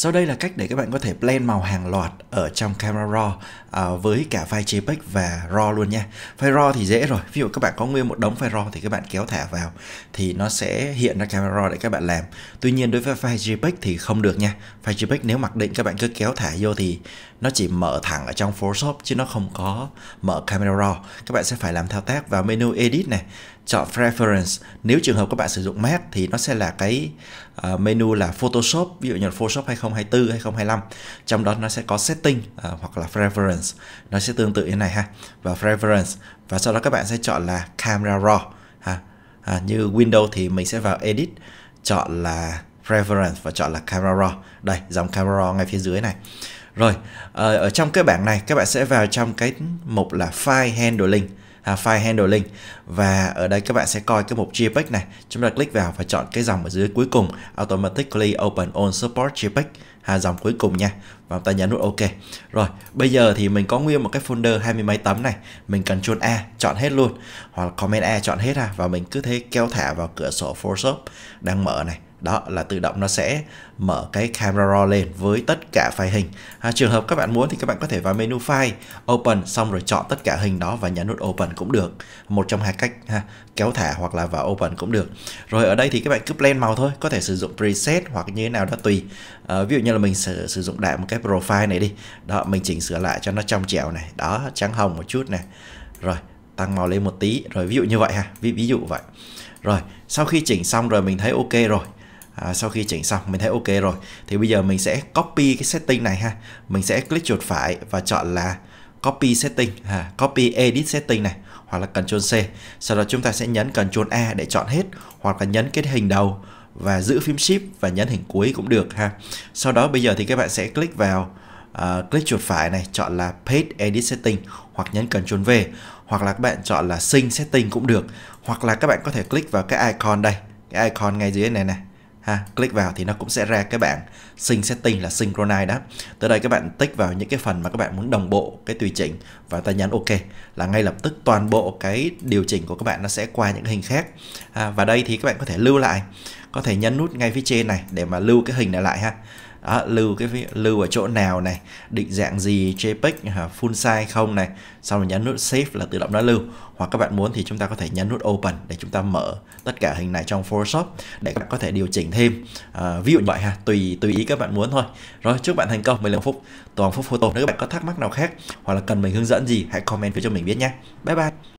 Sau đây là cách để các bạn có thể blend màu hàng loạt ở trong Camera Raw à, với cả file JPEG và RAW luôn nha. File RAW thì dễ rồi. Ví dụ các bạn có nguyên một đống file RAW thì các bạn kéo thả vào thì nó sẽ hiện ra Camera Raw để các bạn làm. Tuy nhiên đối với file JPEG thì không được nha. File JPEG nếu mặc định các bạn cứ kéo thả vô thì nó chỉ mở thẳng ở trong Photoshop chứ nó không có mở Camera Raw. Các bạn sẽ phải làm thao tác vào menu Edit này, chọn Preference. Nếu trường hợp các bạn sử dụng Mac thì nó sẽ là cái uh, menu là Photoshop, ví dụ như là Photoshop 20 2024, 2025 trong đó nó sẽ có setting uh, hoặc là preference nó sẽ tương tự như này ha và preference và sau đó các bạn sẽ chọn là camera raw ha à, như Windows thì mình sẽ vào edit chọn là preference và chọn là camera raw đây dòng camera raw ngay phía dưới này rồi ờ, ở trong cái bảng này các bạn sẽ vào trong cái mục là file handling À, file handling và ở đây các bạn sẽ coi cái mục JPEG này chúng ta click vào và chọn cái dòng ở dưới cuối cùng automatically open all support JPEG à, dòng cuối cùng nha và ta nhấn nút ok rồi bây giờ thì mình có nguyên một cái folder hai mươi mấy tấm này mình cần chôn a chọn hết luôn hoặc là comment a chọn hết ra và mình cứ thế kéo thả vào cửa sổ photoshop đang mở này đó là tự động nó sẽ mở cái camera raw lên với tất cả file hình à, trường hợp các bạn muốn thì các bạn có thể vào menu file open xong rồi chọn tất cả hình đó và nhấn nút open cũng được một trong hai cách ha kéo thả hoặc là vào open cũng được rồi ở đây thì các bạn cứ blend màu thôi có thể sử dụng preset hoặc như thế nào đó tùy à, ví dụ như là mình sử, sử dụng đại một cái profile này đi đó mình chỉnh sửa lại cho nó trong trẻo này đó trắng hồng một chút này rồi tăng màu lên một tí rồi ví dụ như vậy ha ví, ví dụ vậy rồi sau khi chỉnh xong rồi mình thấy ok rồi à, sau khi chỉnh xong mình thấy ok rồi thì bây giờ mình sẽ copy cái setting này ha mình sẽ click chuột phải và chọn là copy setting à, copy edit setting này hoặc là Ctrl C sau đó chúng ta sẽ nhấn Ctrl A để chọn hết hoặc là nhấn cái hình đầu và giữ phím shift và nhấn hình cuối cũng được ha sau đó bây giờ thì các bạn sẽ click vào uh, click chuột phải này chọn là page edit setting hoặc nhấn Ctrl V hoặc là các bạn chọn là sync setting cũng được hoặc là các bạn có thể click vào cái icon đây cái icon ngay dưới này này ha click vào thì nó cũng sẽ ra cái bảng sync setting là synchronize đó tới đây các bạn tích vào những cái phần mà các bạn muốn đồng bộ cái tùy chỉnh và ta nhấn ok là ngay lập tức toàn bộ cái điều chỉnh của các bạn nó sẽ qua những hình khác ha, à, và đây thì các bạn có thể lưu lại có thể nhấn nút ngay phía trên này để mà lưu cái hình này lại ha à, lưu cái lưu ở chỗ nào này định dạng gì jpeg full size không này xong rồi nhấn nút save là tự động nó lưu hoặc các bạn muốn thì chúng ta có thể nhấn nút open để chúng ta mở tất cả hình này trong Photoshop để các bạn có thể điều chỉnh thêm à, ví dụ như vậy ha tùy tùy ý các bạn muốn thôi rồi chúc bạn thành công mình là phút toàn phút photo nếu các bạn có thắc mắc nào khác hoặc là cần mình hướng dẫn gì hãy comment phía cho mình biết nhé bye bye